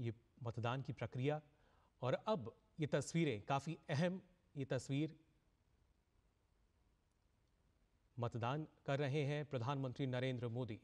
ये मतदान की प्रक्रिया और अब ये तस्वीरें काफ़ी अहम ये तस्वीर मतदान कर रहे हैं प्रधानमंत्री नरेंद्र मोदी